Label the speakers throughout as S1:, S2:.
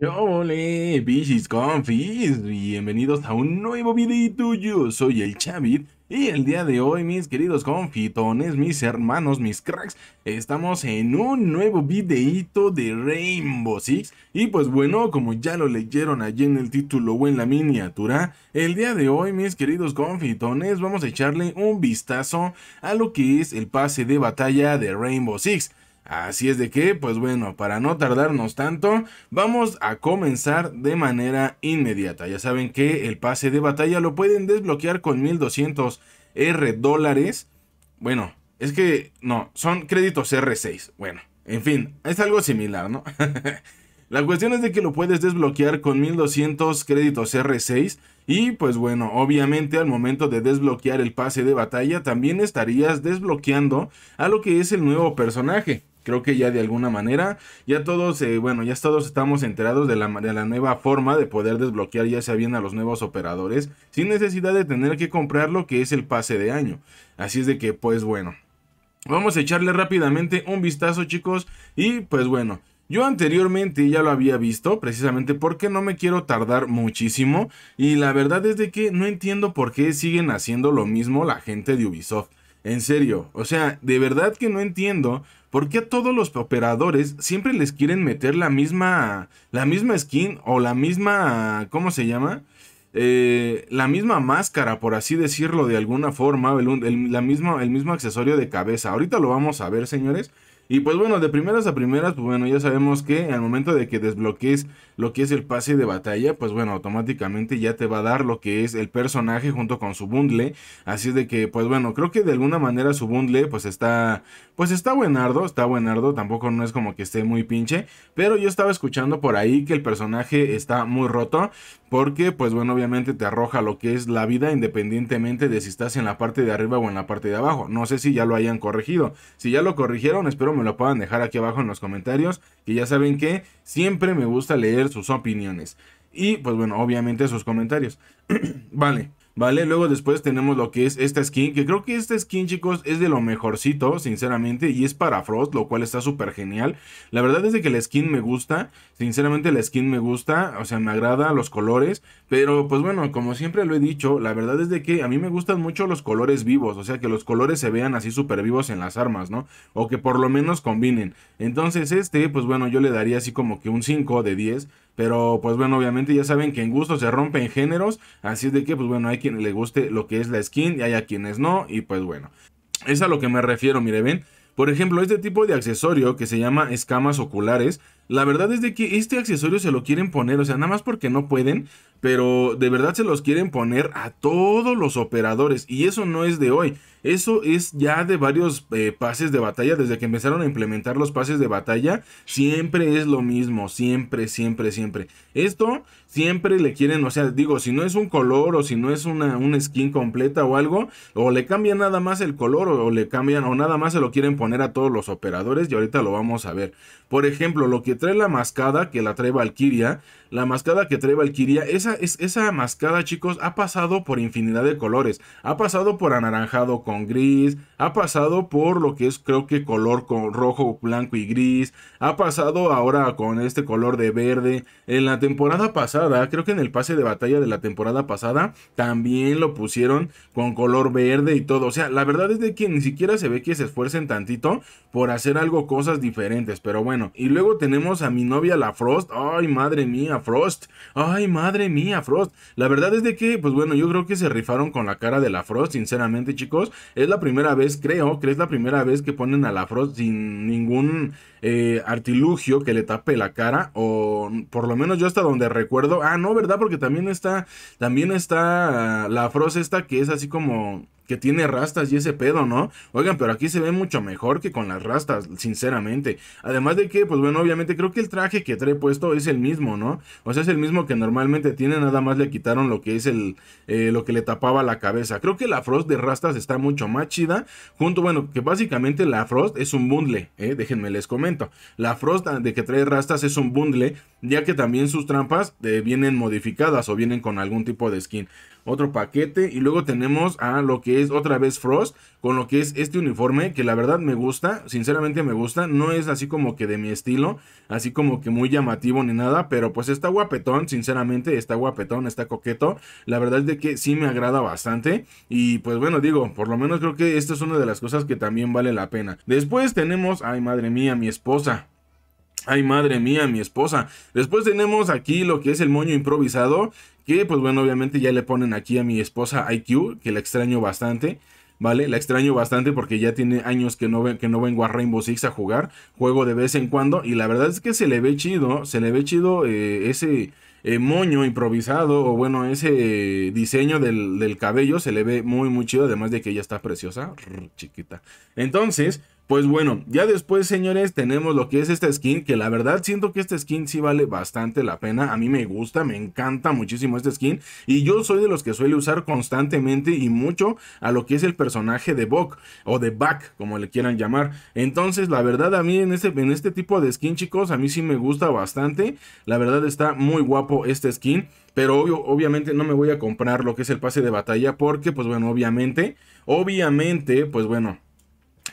S1: Hola, bichis confis, bienvenidos a un nuevo videito, yo soy el Chavit y el día de hoy mis queridos confitones, mis hermanos, mis cracks, estamos en un nuevo videito de Rainbow Six y pues bueno, como ya lo leyeron allí en el título o en la miniatura, el día de hoy mis queridos confitones vamos a echarle un vistazo a lo que es el pase de batalla de Rainbow Six Así es de que, pues bueno, para no tardarnos tanto, vamos a comenzar de manera inmediata. Ya saben que el pase de batalla lo pueden desbloquear con 1200 R dólares. Bueno, es que no, son créditos R6. Bueno, en fin, es algo similar, ¿no? La cuestión es de que lo puedes desbloquear con 1200 créditos R6 y pues bueno, obviamente al momento de desbloquear el pase de batalla también estarías desbloqueando a lo que es el nuevo personaje creo que ya de alguna manera, ya todos, eh, bueno, ya todos estamos enterados de la, de la nueva forma de poder desbloquear ya sea bien a los nuevos operadores, sin necesidad de tener que comprar lo que es el pase de año. Así es de que, pues bueno, vamos a echarle rápidamente un vistazo chicos y pues bueno. Yo anteriormente ya lo había visto, precisamente porque no me quiero tardar muchísimo y la verdad es de que no entiendo por qué siguen haciendo lo mismo la gente de Ubisoft. En serio, o sea, de verdad que no entiendo ¿Por qué a todos los operadores siempre les quieren meter la misma, la misma skin o la misma, ¿cómo se llama? Eh, la misma máscara, por así decirlo de alguna forma, el, la el mismo accesorio de cabeza. Ahorita lo vamos a ver, señores. Y pues bueno, de primeras a primeras, pues bueno, ya sabemos que al momento de que desbloquees lo que es el pase de batalla, pues bueno, automáticamente ya te va a dar lo que es el personaje junto con su bundle. Así es de que, pues bueno, creo que de alguna manera su bundle pues está, pues está buenardo, está buenardo, tampoco no es como que esté muy pinche, pero yo estaba escuchando por ahí que el personaje está muy roto, porque pues bueno, obviamente te arroja lo que es la vida independientemente de si estás en la parte de arriba o en la parte de abajo. No sé si ya lo hayan corregido. Si ya lo corrigieron, espero me lo puedan dejar aquí abajo en los comentarios, que ya saben que siempre me gusta leer sus opiniones. Y pues bueno, obviamente sus comentarios. vale. ¿vale? Luego después tenemos lo que es esta skin, que creo que esta skin, chicos, es de lo mejorcito, sinceramente, y es para Frost, lo cual está súper genial. La verdad es de que la skin me gusta, sinceramente la skin me gusta, o sea, me agrada los colores, pero pues bueno, como siempre lo he dicho, la verdad es de que a mí me gustan mucho los colores vivos, o sea, que los colores se vean así súper vivos en las armas, ¿no? O que por lo menos combinen. Entonces este, pues bueno, yo le daría así como que un 5 de 10, pero pues bueno, obviamente ya saben que en gusto se rompen géneros. Así de que pues bueno, hay quien le guste lo que es la skin y hay a quienes no. Y pues bueno, es a lo que me refiero, mire, ven. Por ejemplo, este tipo de accesorio que se llama escamas oculares la verdad es de que este accesorio se lo quieren poner, o sea, nada más porque no pueden, pero de verdad se los quieren poner a todos los operadores. Y eso no es de hoy, eso es ya de varios eh, pases de batalla, desde que empezaron a implementar los pases de batalla, siempre es lo mismo, siempre, siempre, siempre. Esto siempre le quieren, o sea, digo, si no es un color o si no es una, skin completa o algo, o le cambian nada más el color o, o le cambian o nada más se lo quieren poner a todos los operadores y ahorita lo vamos a ver. Por ejemplo, lo que trae la mascada que la trae Valkyria, la mascada que trae Valkyria, esa, es, esa mascada, chicos, ha pasado por infinidad de colores. Ha pasado por anaranjado con gris, ha pasado por lo que es, creo que color con rojo, blanco y gris, ha pasado ahora con este color de verde. En la temporada pasada, creo que en el pase de batalla de la temporada pasada, también lo pusieron con color verde y todo. O sea, la verdad es de que ni siquiera se ve que se esfuercen tantito por hacer algo, cosas diferentes. Pero bueno, y luego tenemos a mi novia, la Frost. Ay, madre mía, Frost. Ay, madre mía, Frost. La verdad es de que, pues bueno, yo creo que se rifaron con la cara de la Frost, sinceramente, chicos. Es la primera vez, creo, que es la primera vez que ponen a la Frost sin ningún eh, artilugio que le tape la cara o por lo menos yo hasta donde recuerdo. Ah, no, ¿verdad? Porque también está, también está la Frost esta que es así como que tiene rastas y ese pedo, ¿no? Oigan, pero aquí se ve mucho mejor que con las rastas, sinceramente. Además de que, pues bueno, obviamente creo que el traje que trae puesto es el mismo, ¿no? O sea, es el mismo que normalmente tiene, nada más le quitaron lo que es el, eh, lo que le tapaba la cabeza. Creo que la Frost de rastas está mucho más chida, junto, bueno, que básicamente la Frost es un bundle, ¿eh? Déjenme les comento. La Frost ah, de que trae rastas es un bundle, ya que también sus trampas eh, vienen modificadas o vienen con algún tipo de skin otro paquete. Y luego tenemos a lo que es otra vez Frost con lo que es este uniforme que la verdad me gusta, sinceramente me gusta. No es así como que de mi estilo, así como que muy llamativo ni nada, pero pues está guapetón, sinceramente está guapetón, está coqueto. La verdad es de que sí me agrada bastante. Y pues bueno, digo, por lo menos creo que esta es una de las cosas que también vale la pena. Después tenemos, ay madre mía, mi esposa. Ay, madre mía, mi esposa. Después tenemos aquí lo que es el moño improvisado, que pues bueno, obviamente ya le ponen aquí a mi esposa IQ, que la extraño bastante. ¿vale? La extraño bastante porque ya tiene años que no, que no vengo a Rainbow Six a jugar, juego de vez en cuando y la verdad es que se le ve chido, se le ve chido eh, ese eh, moño improvisado o bueno, ese eh, diseño del, cabello, se le ve muy muy chido, además de que ella está preciosa, chiquita. Entonces... Pues bueno, ya después, señores, tenemos lo que es esta skin, que la verdad siento que esta skin sí vale bastante la pena. A mí me gusta, me encanta muchísimo esta skin. Y yo soy de los que suele usar constantemente y mucho a lo que es el personaje de Bok o de Back, como le quieran llamar. Entonces, la verdad, a mí en este, en este tipo de skin, chicos, a mí sí me gusta bastante. La verdad está muy guapo este skin. Pero obviamente no me voy a comprar lo que es el pase de batalla porque, pues bueno, obviamente, obviamente, pues bueno,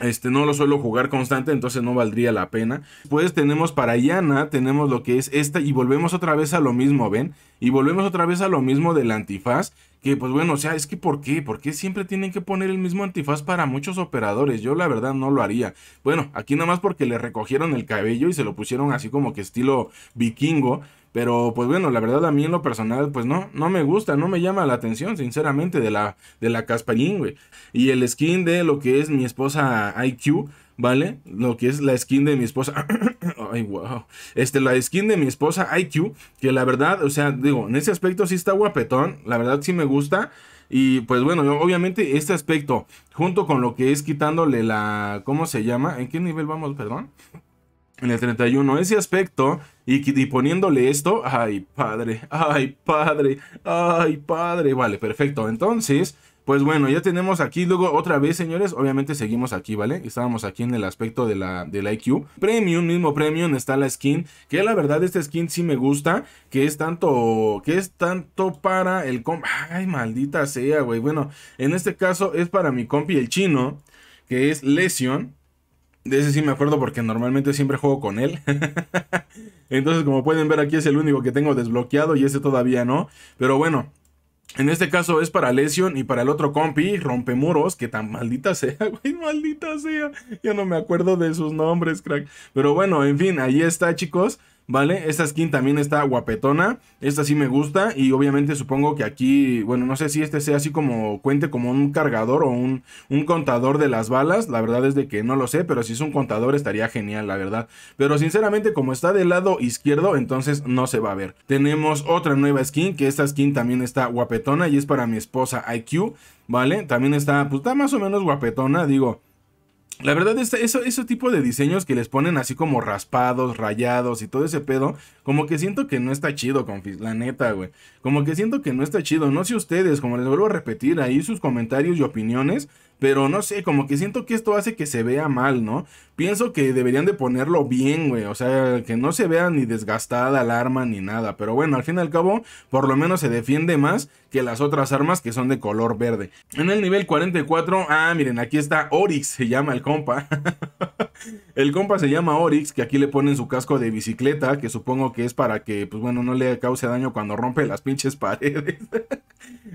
S1: este, no lo suelo jugar constante, entonces no valdría la pena. Pues tenemos para Yana, tenemos lo que es esta, y volvemos otra vez a lo mismo, ¿ven? Y volvemos otra vez a lo mismo del antifaz, que pues bueno, o sea, es que ¿por qué? ¿Por qué siempre tienen que poner el mismo antifaz para muchos operadores? Yo la verdad no lo haría. Bueno, aquí nada más porque le recogieron el cabello y se lo pusieron así como que estilo vikingo, pero pues bueno, la verdad a mí en lo personal pues no, no me gusta, no me llama la atención sinceramente de la, de la güey. Y el skin de lo que es mi esposa IQ, ¿vale? Lo que es la skin de mi esposa. Ay, wow. Este, la skin de mi esposa IQ, que la verdad, o sea, digo, en ese aspecto sí está guapetón, la verdad sí me gusta. Y pues bueno, obviamente este aspecto, junto con lo que es quitándole la... ¿Cómo se llama? ¿En qué nivel vamos, perdón? En el 31, ese aspecto y, poniéndole esto, ay padre, ay padre, ay padre. Vale, perfecto. Entonces, pues bueno, ya tenemos aquí. Luego otra vez, señores, obviamente seguimos aquí, ¿vale? Estábamos aquí en el aspecto de la, de la IQ. Premium, mismo Premium, está la skin. Que la verdad, esta skin sí me gusta. Que es tanto, que es tanto para el comp... Ay, maldita sea, güey. Bueno, en este caso es para mi compi el chino, que es Lesion. De ese sí me acuerdo porque normalmente siempre juego con él. Entonces, como pueden ver, aquí es el único que tengo desbloqueado y ese todavía no. Pero bueno, en este caso es para Lesion y para el otro compi, Rompemuros, que tan maldita sea, güey, maldita sea. yo no me acuerdo de sus nombres, crack. Pero bueno, en fin, ahí está, chicos. ¿vale? Esta skin también está guapetona, esta sí me gusta y obviamente supongo que aquí, bueno, no sé si este sea así como cuente como un cargador o un, un contador de las balas, la verdad es de que no lo sé, pero si es un contador estaría genial, la verdad. Pero sinceramente como está del lado izquierdo, entonces no se va a ver. Tenemos otra nueva skin, que esta skin también está guapetona y es para mi esposa IQ, ¿vale? También está, pues está más o menos guapetona, digo, la verdad, es, este, eso, ese tipo de diseños que les ponen así como raspados, rayados y todo ese pedo, como que siento que no está chido, confis, la neta, güey. Como que siento que no está chido. No sé ustedes, como les vuelvo a repetir, ahí sus comentarios y opiniones pero no sé, como que siento que esto hace que se vea mal, ¿no? Pienso que deberían de ponerlo bien, güey. O sea, que no se vea ni desgastada la arma ni nada. Pero bueno, al fin y al cabo, por lo menos se defiende más que las otras armas que son de color verde. En el nivel 44, ah, miren, aquí está Oryx, se llama el compa. El compa se llama Orix, que aquí le ponen su casco de bicicleta, que supongo que es para que, pues bueno, no le cause daño cuando rompe las pinches paredes.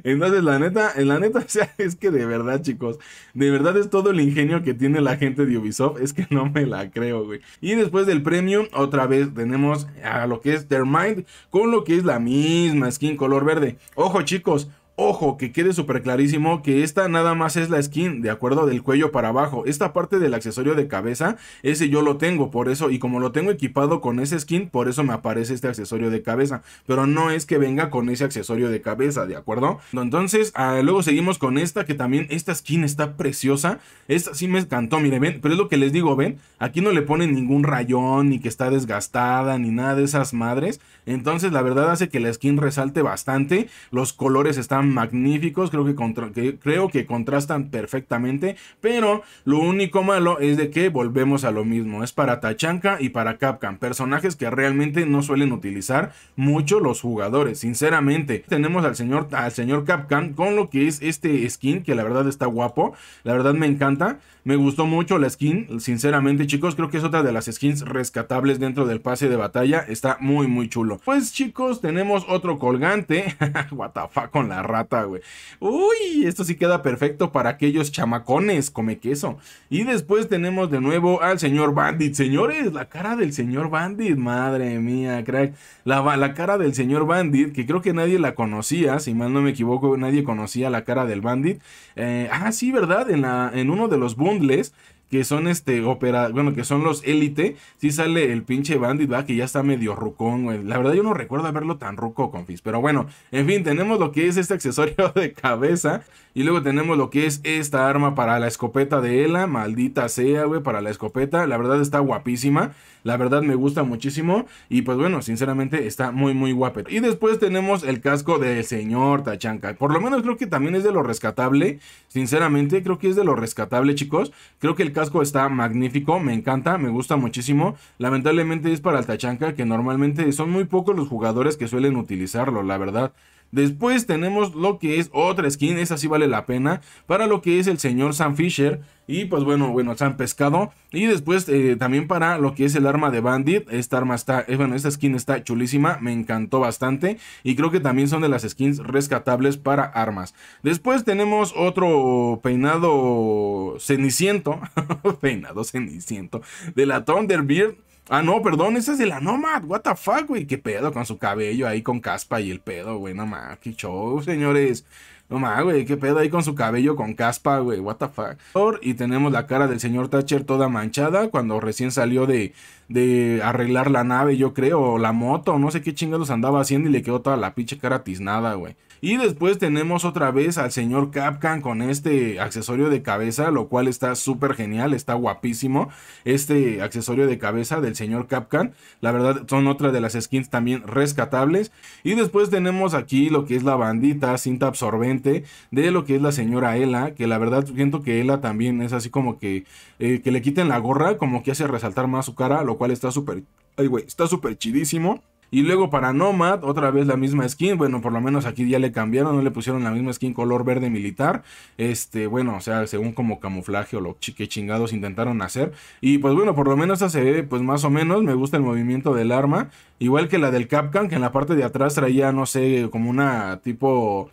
S1: Entonces, la neta, la neta, o sea, es que de verdad, chicos, de verdad es todo el ingenio que tiene la gente de Ubisoft, es que no me la creo, güey. Y después del premium, otra vez tenemos a lo que es Their Mind, con lo que es la misma skin color verde. Ojo, chicos, Ojo, que quede súper clarísimo que esta nada más es la skin, de acuerdo, del cuello para abajo. Esta parte del accesorio de cabeza, ese yo lo tengo, por eso, y como lo tengo equipado con ese skin, por eso me aparece este accesorio de cabeza. Pero no es que venga con ese accesorio de cabeza, ¿de acuerdo? Entonces, ah, luego seguimos con esta, que también esta skin está preciosa. Esta sí me encantó, Miren, ven, pero es lo que les digo, ven, aquí no le ponen ningún rayón, ni que está desgastada, ni nada de esas madres. Entonces, la verdad hace que la skin resalte bastante. Los colores están magníficos, creo que, creo que contrastan perfectamente, pero lo único malo es de que volvemos a lo mismo, es para Tachanka y para Capcom, personajes que realmente no suelen utilizar mucho los jugadores, sinceramente. Tenemos al señor, al señor Capcom con lo que es este skin, que la verdad está guapo, la verdad me encanta. Me gustó mucho la skin, sinceramente chicos, creo que es otra de las skins rescatables dentro del pase de batalla, está muy muy chulo. Pues chicos, tenemos otro colgante, what the fuck con la rata, güey. Uy, esto sí queda perfecto para aquellos chamacones, come queso. Y después tenemos de nuevo al señor Bandit, señores, la cara del señor Bandit, madre mía, crack. La, la cara del señor Bandit, que creo que nadie la conocía, si mal no me equivoco, nadie conocía la cara del Bandit. Eh, ah, sí, ¿verdad? En, la, en uno de los booms nonetheless que son este opera, bueno, que son los élite, si sale el pinche Bandit, va, que ya está medio rucón, güey. La verdad yo no recuerdo haberlo tan ruco, confis, pero bueno, en fin, tenemos lo que es este accesorio de cabeza y luego tenemos lo que es esta arma para la escopeta de ella maldita sea, güey, para la escopeta, la verdad está guapísima, la verdad me gusta muchísimo y pues bueno, sinceramente está muy muy guapo. Y después tenemos el casco del señor Tachanka, por lo menos creo que también es de lo rescatable, sinceramente creo que es de lo rescatable, chicos. Creo que el casco está magnífico, me encanta, me gusta muchísimo. Lamentablemente es para el Tachanka, que normalmente son muy pocos los jugadores que suelen utilizarlo, la verdad. Después tenemos lo que es otra skin, esa sí vale la pena, para lo que es el señor Sam Fisher y pues bueno, bueno, San Pescado. Y después eh, también para lo que es el arma de Bandit, esta arma está, eh, bueno, esta skin está chulísima, me encantó bastante y creo que también son de las skins rescatables para armas. Después tenemos otro peinado ceniciento, peinado ceniciento de la Thunderbird. Ah, no, perdón, esa es de la Nomad. What the fuck, güey. Qué pedo con su cabello ahí con caspa y el pedo, güey. No más, qué show, señores. No más, güey, qué pedo ahí con su cabello con caspa, güey, what the fuck. Y tenemos la cara del señor Thatcher toda manchada cuando recién salió de, de arreglar la nave, yo creo, o la moto, no sé qué chingados andaba haciendo y le quedó toda la pinche cara tiznada, güey. Y después tenemos otra vez al señor Capcan con este accesorio de cabeza, lo cual está súper genial, está guapísimo. Este accesorio de cabeza del señor Capcan, la verdad son otra de las skins también rescatables. Y después tenemos aquí lo que es la bandita, cinta absorbente de lo que es la señora Ela, que la verdad siento que Ela también es así como que, eh, que le quiten la gorra, como que hace resaltar más su cara, lo cual está súper, ay güey, está súper chidísimo. Y luego para Nomad, otra vez la misma skin. Bueno, por lo menos aquí ya le cambiaron, no le pusieron la misma skin color verde militar. Este, bueno, o sea, según como camuflaje o lo que chingados intentaron hacer. Y pues bueno, por lo menos esta se ve, pues más o menos. Me gusta el movimiento del arma. Igual que la del Capcan, que en la parte de atrás traía, no sé, como una tipo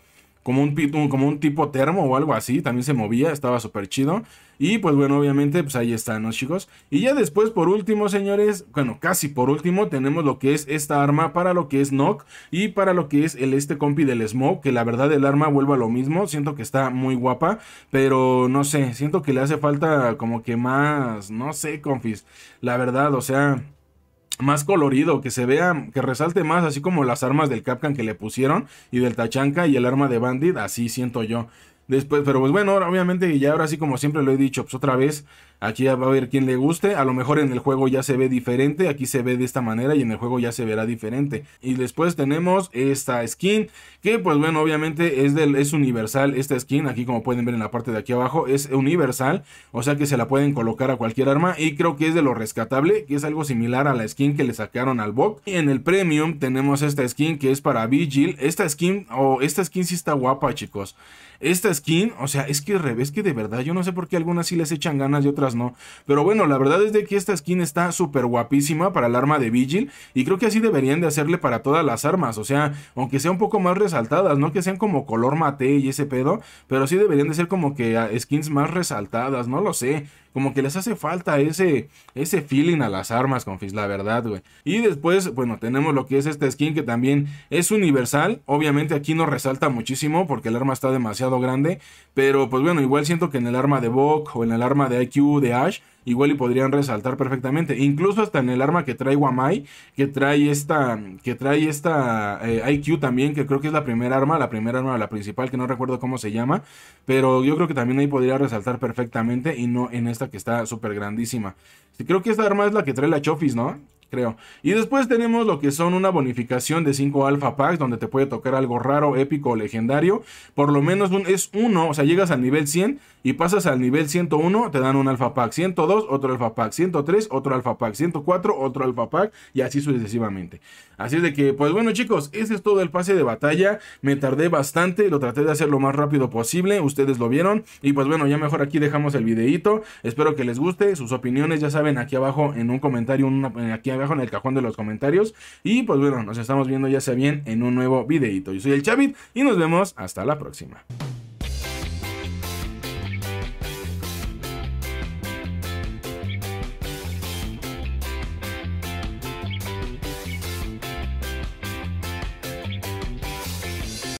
S1: como un, como un tipo termo o algo así, también se movía, estaba súper chido. Y pues bueno, obviamente, pues ahí están, ¿no, chicos? Y ya después, por último, señores, bueno, casi por último, tenemos lo que es esta arma para lo que es Knock y para lo que es el este compi del Smoke, que la verdad el arma vuelve a lo mismo, siento que está muy guapa, pero no sé, siento que le hace falta como que más, no sé, confis, la verdad, o sea más colorido, que se vea, que resalte más, así como las armas del Capcan que le pusieron y del Tachanka y el arma de Bandit, así siento yo. Después, pero pues bueno, obviamente, y ya ahora sí, como siempre lo he dicho, pues otra vez, aquí va a ver quién le guste. A lo mejor en el juego ya se ve diferente, aquí se ve de esta manera y en el juego ya se verá diferente. Y después tenemos esta skin, que pues bueno, obviamente es, del, es universal esta skin. Aquí como pueden ver en la parte de aquí abajo, es universal, o sea que se la pueden colocar a cualquier arma. Y creo que es de lo rescatable, que es algo similar a la skin que le sacaron al box Y en el premium tenemos esta skin que es para Vigil. Esta skin, o esta skin sí está guapa, chicos. Esta skin, o sea, es que revés que de verdad, yo no sé por qué algunas sí les echan ganas y otras no. Pero bueno, la verdad es de que esta skin está súper guapísima para el arma de Vigil y creo que así deberían de hacerle para todas las armas, o sea, aunque sea un poco más resaltadas, no que sean como color mate y ese pedo, pero sí deberían de ser como que ah, skins más resaltadas, no lo sé como que les hace falta ese, ese feeling a las armas, confis, la verdad, güey. Y después, bueno, tenemos lo que es esta skin que también es universal. Obviamente aquí no resalta muchísimo porque el arma está demasiado grande. Pero pues bueno, igual siento que en el arma de Bok o en el arma de IQ de Ash igual y podrían resaltar perfectamente. Incluso hasta en el arma que trae Wamai, que trae esta, que trae esta eh, IQ también, que creo que es la primera arma, la primera arma, la principal, que no recuerdo cómo se llama, pero yo creo que también ahí podría resaltar perfectamente y no en esta que está súper grandísima. Creo que esta arma es la que trae la Chofis, ¿no? creo. Y después tenemos lo que son una bonificación de 5 alfa packs, donde te puede tocar algo raro, épico o legendario. Por lo menos es uno, o sea, llegas al nivel 100 y pasas al nivel 101, te dan un alfa pack. 102, otro alfa pack. 103, otro alfa pack. 104, otro alfa pack. Y así sucesivamente. Así es de que, pues bueno, chicos, ese es todo el pase de batalla. Me tardé bastante, lo traté de hacer lo más rápido posible. Ustedes lo vieron. Y pues bueno, ya mejor aquí dejamos el videito. Espero que les guste. Sus opiniones, ya saben, aquí abajo en un comentario, aquí aquí Dejo en el cajón de los comentarios. Y pues bueno, nos estamos viendo ya sea bien en un nuevo videito. Yo soy el Chavit y nos vemos hasta la próxima.